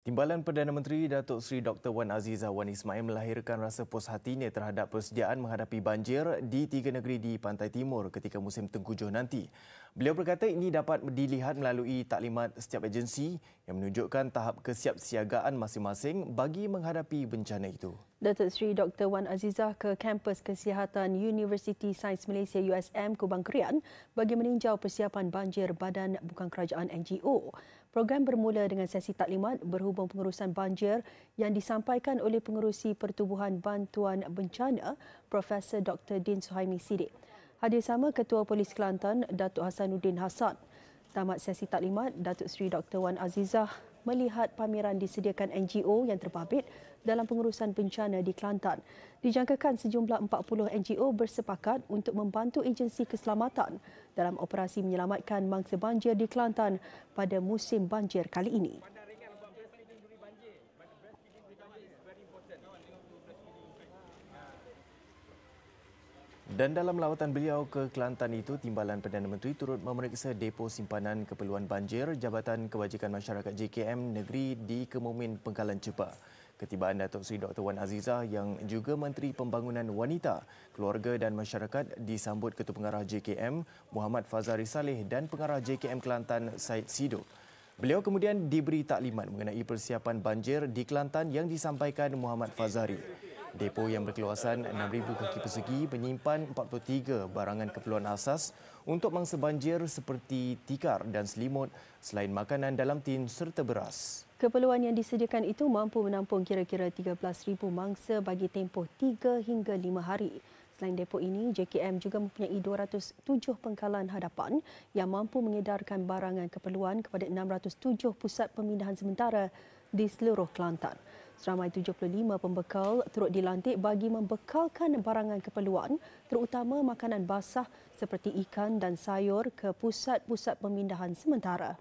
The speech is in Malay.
Timbalan Perdana Menteri Datuk Seri Dr. Wan Azizah Wan Ismail melahirkan rasa puas hatinya terhadap persediaan menghadapi banjir di tiga negeri di Pantai Timur ketika musim tengkujuh nanti. Beliau berkata ini dapat dilihat melalui taklimat setiap agensi yang menunjukkan tahap kesiapsiagaan masing-masing bagi menghadapi bencana itu. Datuk Seri Dr. Wan Azizah ke Kampus Kesihatan University Sains Malaysia USM Kubang Kerian bagi meninjau persiapan banjir badan bukan kerajaan NGO. Program bermula dengan sesi taklimat berhubungan berhubung pengurusan banjir yang disampaikan oleh Pengerusi Pertubuhan Bantuan Bencana Profesor Dr. Din Suhaimi Sidik. Hadir sama Ketua Polis Kelantan Datuk Hassanuddin Hassan. Tamat sesi taklimat, Datuk Seri Dr. Wan Azizah melihat pameran disediakan NGO yang terbabit dalam pengurusan bencana di Kelantan. Dijangkakan sejumlah 40 NGO bersepakat untuk membantu agensi keselamatan dalam operasi menyelamatkan mangsa banjir di Kelantan pada musim banjir kali ini. Dan dalam lawatan beliau ke Kelantan itu, Timbalan Perdana Menteri turut memeriksa depo simpanan keperluan banjir Jabatan Kebajikan Masyarakat JKM Negeri di Kemumin Pengkalan Cepa. Ketibaan Datuk Seri Dr. Wan Aziza yang juga Menteri Pembangunan Wanita, Keluarga dan Masyarakat disambut Ketua Pengarah JKM Muhammad Fazari Saleh dan Pengarah JKM Kelantan Said Sido. Beliau kemudian diberi taklimat mengenai persiapan banjir di Kelantan yang disampaikan Muhammad Fazari. Depo yang berkeluasan 6,000 kaki persegi menyimpan 43 barangan keperluan asas untuk mangsa banjir seperti tikar dan selimut selain makanan dalam tin serta beras. Keperluan yang disediakan itu mampu menampung kira-kira 13,000 mangsa bagi tempoh 3 hingga 5 hari. Selain depo ini, JKM juga mempunyai 207 pengkalan hadapan yang mampu mengedarkan barangan keperluan kepada 607 pusat pemindahan sementara di seluruh Kelantan. Seramai 75 pembekal turut dilantik bagi membekalkan barangan keperluan, terutama makanan basah seperti ikan dan sayur ke pusat-pusat pemindahan sementara.